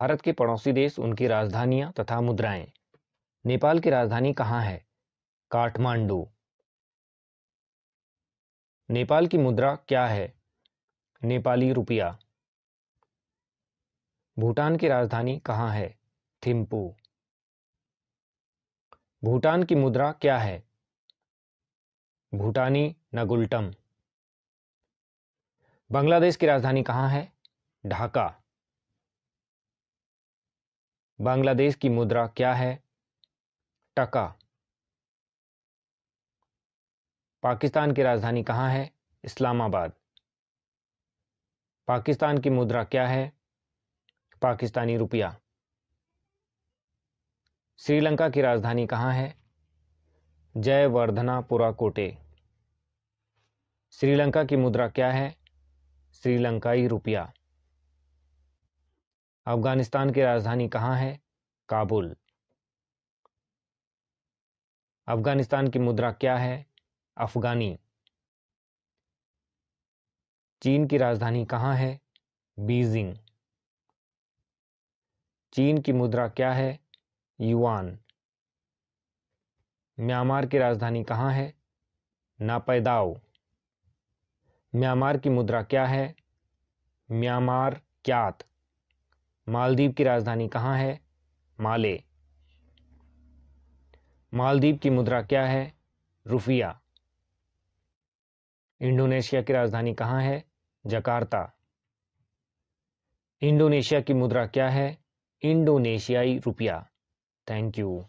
भारत के पड़ोसी देश उनकी राजधानियां तथा मुद्राएं नेपाल की राजधानी कहाँ है काठमांडू नेपाल की मुद्रा क्या है नेपाली रुपया भूटान की राजधानी कहाँ है थिम्पू भूटान की मुद्रा क्या है भूटानी नगुलटम बांग्लादेश की राजधानी कहाँ है ढाका बांग्लादेश की मुद्रा क्या है टका पाकिस्तान की राजधानी कहाँ है इस्लामाबाद पाकिस्तान की मुद्रा क्या है पाकिस्तानी रुपया श्रीलंका की राजधानी कहाँ है जयवर्धनापुरा कोटे श्रीलंका की मुद्रा क्या है श्रीलंकाई रुपया अफगानिस्तान की राजधानी कहाँ है काबुल अफगानिस्तान की मुद्रा क्या है अफगानी चीन की राजधानी कहाँ है बीजिंग चीन की मुद्रा क्या है युआन म्यांमार की राजधानी कहाँ है नापैदाओ म्यांमार की मुद्रा क्या है म्यांमार क्यात मालदीव की राजधानी कहाँ है माले मालदीव की मुद्रा क्या है रुफिया इंडोनेशिया की राजधानी कहाँ है जकार्ता इंडोनेशिया की मुद्रा क्या है इंडोनेशियाई रुपया थैंक यू